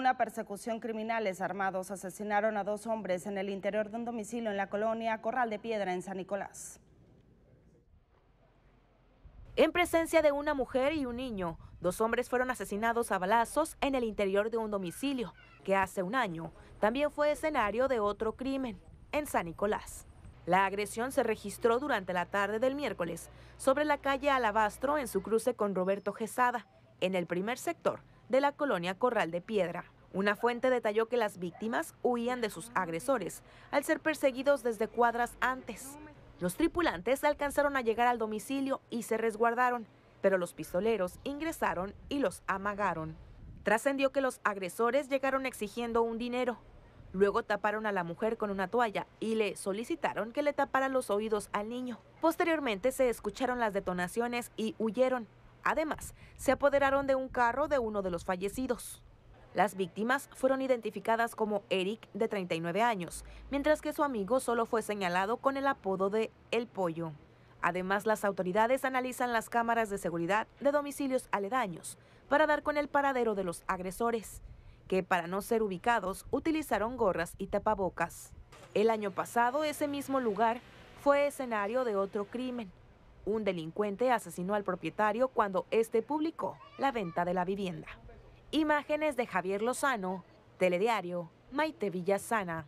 una persecución, criminales armados asesinaron a dos hombres en el interior de un domicilio en la colonia Corral de Piedra en San Nicolás. En presencia de una mujer y un niño, dos hombres fueron asesinados a balazos en el interior de un domicilio que hace un año también fue escenario de otro crimen en San Nicolás. La agresión se registró durante la tarde del miércoles sobre la calle Alabastro en su cruce con Roberto Gesada, en el primer sector de la colonia Corral de Piedra. Una fuente detalló que las víctimas huían de sus agresores al ser perseguidos desde cuadras antes. Los tripulantes alcanzaron a llegar al domicilio y se resguardaron, pero los pistoleros ingresaron y los amagaron. Trascendió que los agresores llegaron exigiendo un dinero. Luego taparon a la mujer con una toalla y le solicitaron que le tapara los oídos al niño. Posteriormente se escucharon las detonaciones y huyeron. Además, se apoderaron de un carro de uno de los fallecidos. Las víctimas fueron identificadas como Eric, de 39 años, mientras que su amigo solo fue señalado con el apodo de El Pollo. Además, las autoridades analizan las cámaras de seguridad de domicilios aledaños para dar con el paradero de los agresores, que para no ser ubicados utilizaron gorras y tapabocas. El año pasado, ese mismo lugar fue escenario de otro crimen, un delincuente asesinó al propietario cuando este publicó la venta de la vivienda. Imágenes de Javier Lozano, Telediario, Maite Villasana.